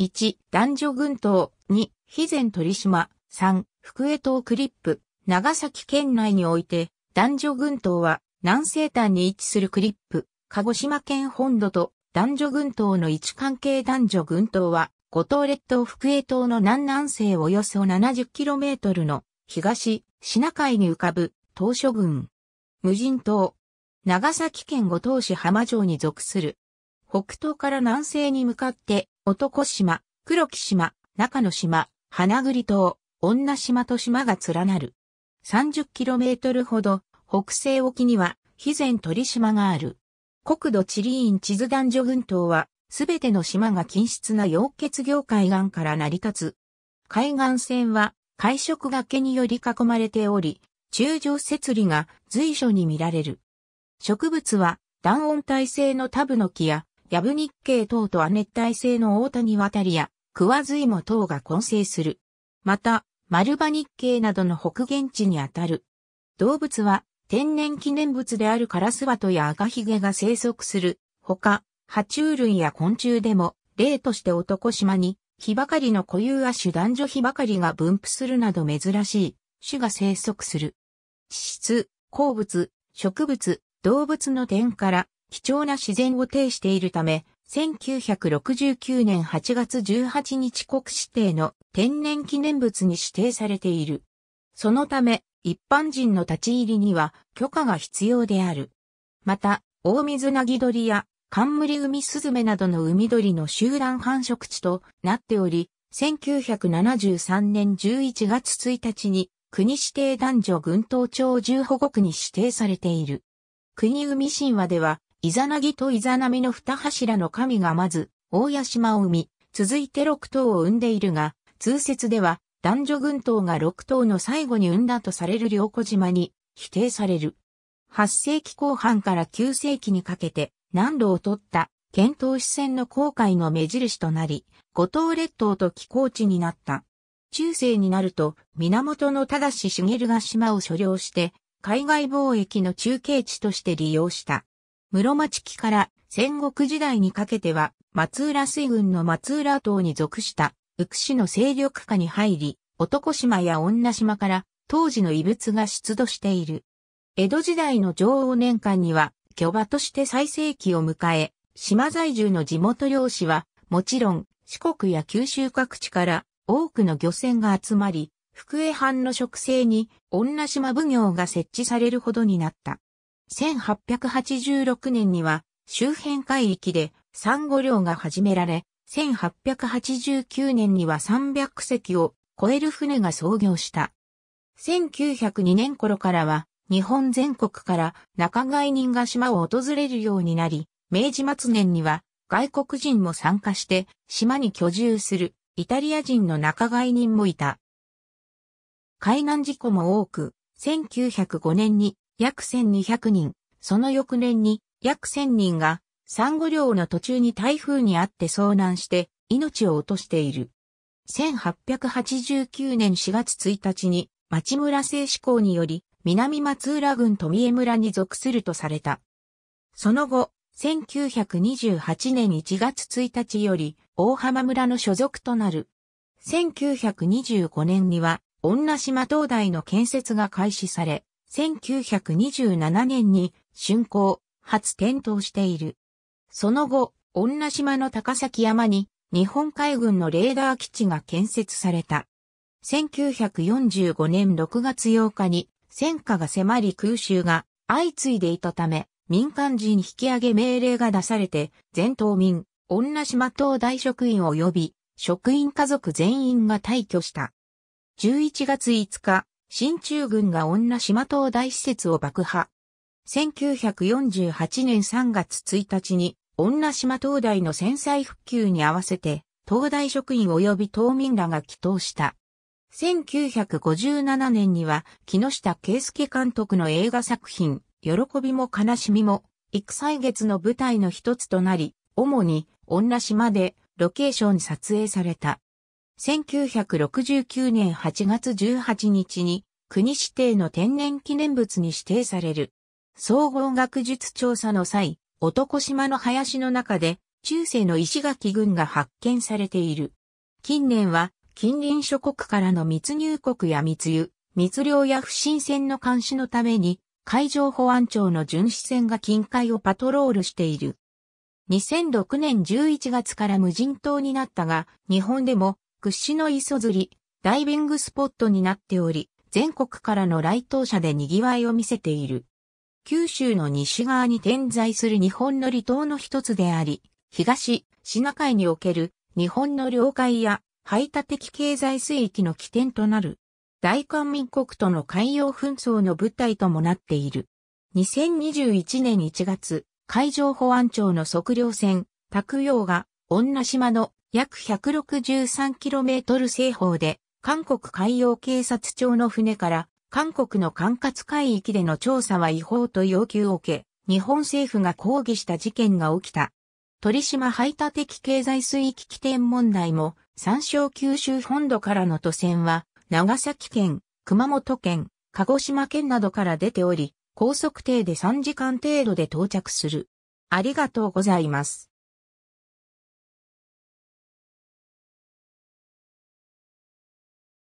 1、男女群島、2、肥前鳥島、3、福江島クリップ、長崎県内において、男女群島は南西端に位置するクリップ、鹿児島県本土と男女群島の位置関係男女群島は、五島列島福江島の南南西およそ 70km の東、シナ海に浮かぶ島諸群。無人島。長崎県五島市浜城に属する。北東から南西に向かって男島、黒木島、中野島、花栗島、女島と島が連なる。30km ほど北西沖には肥前鳥島がある。国土地理院地図男女群島は、すべての島が均質な溶血業海岸から成り立つ。海岸線は、海食崖により囲まれており、中上設理が随所に見られる。植物は、断温耐性のタブの木やヤブ日系等と亜熱帯性の大谷渡や、ズイも等が混成する。また、マルバ日系などの北限地にあたる。動物は、天然記念物であるカラスワトや赤ヒゲが生息する。ほか、爬虫類や昆虫でも、例として男島に、ヒばかりの固有亜種男女ヒばかりが分布するなど珍しい種が生息する。地質、鉱物、植物、動物の点から貴重な自然を呈しているため、1969年8月18日国指定の天然記念物に指定されている。そのため、一般人の立ち入りには許可が必要である。また、大水なぎ鳥や冠海スズメなどの海鳥の集団繁殖地となっており、1973年11月1日に国指定男女群島町重保護区に指定されている。国海神話ではイザナギとイザナミの二柱の神がまず、大屋島を生み、続いて六頭を生んでいるが、通説では、男女群島が六頭の最後に生んだとされる両子島に否定される。8世紀後半から9世紀にかけて南路を取った遣唐使船の航海の目印となり、五島列島と寄港地になった。中世になると源の正茂が島を所領して海外貿易の中継地として利用した。室町期から戦国時代にかけては、松浦水軍の松浦島に属した、宇久市の勢力下に入り、男島や女島から当時の遺物が出土している。江戸時代の女王年間には、巨馬として最盛期を迎え、島在住の地元漁師は、もちろん四国や九州各地から多くの漁船が集まり、福江藩の植生に女島奉行が設置されるほどになった。1886年には周辺海域でサンゴ漁が始められ、1889年には300隻を超える船が創業した。1902年頃からは日本全国から仲買人が島を訪れるようになり、明治末年には外国人も参加して島に居住するイタリア人の仲買人もいた。海難事故も多く、1905年に約1200人、その翌年に約1000人が、産後漁の途中に台風にあって遭難して命を落としている。1889年4月1日に町村製志向により南松浦郡富江村に属するとされた。その後、1928年1月1日より大浜村の所属となる。1925年には、女島灯台の建設が開始され、1927年に竣工、初点灯している。その後、女島の高崎山に日本海軍のレーダー基地が建設された。1945年6月8日に戦火が迫り空襲が相次いでいたため、民間人引き上げ命令が出されて、全島民、女島島大職員及び、職員家族全員が退去した。11月5日、新中軍が女島島大施設を爆破。1948年3月1日に、女島東大の戦災復旧に合わせて、東大職員及び島民らが祈祷した。1957年には、木下圭介監督の映画作品、喜びも悲しみも、幾歳月の舞台の一つとなり、主に、女島で、ロケーション撮影された。1969年8月18日に国指定の天然記念物に指定される。総合学術調査の際、男島の林の中で中世の石垣群が発見されている。近年は近隣諸国からの密入国や密輸、密漁や不審船の監視のために海上保安庁の巡視船が近海をパトロールしている。2006年11月から無人島になったが、日本でも屈指の磯釣り、ダイビングスポットになっており、全国からの来島者で賑わいを見せている。九州の西側に点在する日本の離島の一つであり、東、シナ海における日本の領海や排他的経済水域の起点となる。大韓民国との海洋紛争の舞台ともなっている。2021年1月、海上保安庁の測量船、拓洋が女島の約 163km 西方で、韓国海洋警察庁の船から、韓国の管轄海域での調査は違法と要求を受け、日本政府が抗議した事件が起きた。鳥島排他的経済水域起点問題も、参照九州本土からの渡船は、長崎県、熊本県、鹿児島県などから出ており、高速艇で3時間程度で到着する。ありがとうございます。